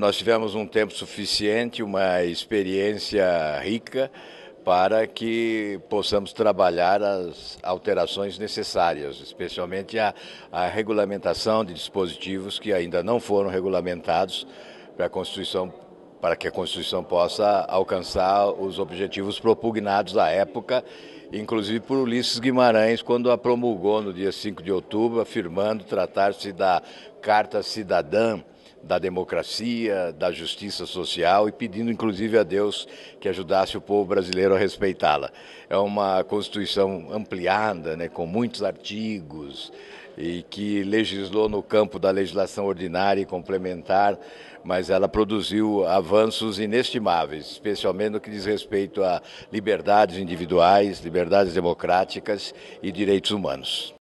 Nós tivemos um tempo suficiente, uma experiência rica para que possamos trabalhar as alterações necessárias, especialmente a, a regulamentação de dispositivos que ainda não foram regulamentados para a Constituição para que a Constituição possa alcançar os objetivos propugnados à época, inclusive por Ulisses Guimarães, quando a promulgou no dia 5 de outubro, afirmando tratar-se da Carta Cidadã da democracia, da justiça social e pedindo inclusive a Deus que ajudasse o povo brasileiro a respeitá-la. É uma Constituição ampliada, né, com muitos artigos e que legislou no campo da legislação ordinária e complementar, mas ela produziu avanços inestimáveis, especialmente no que diz respeito a liberdades individuais, liberdades democráticas e direitos humanos.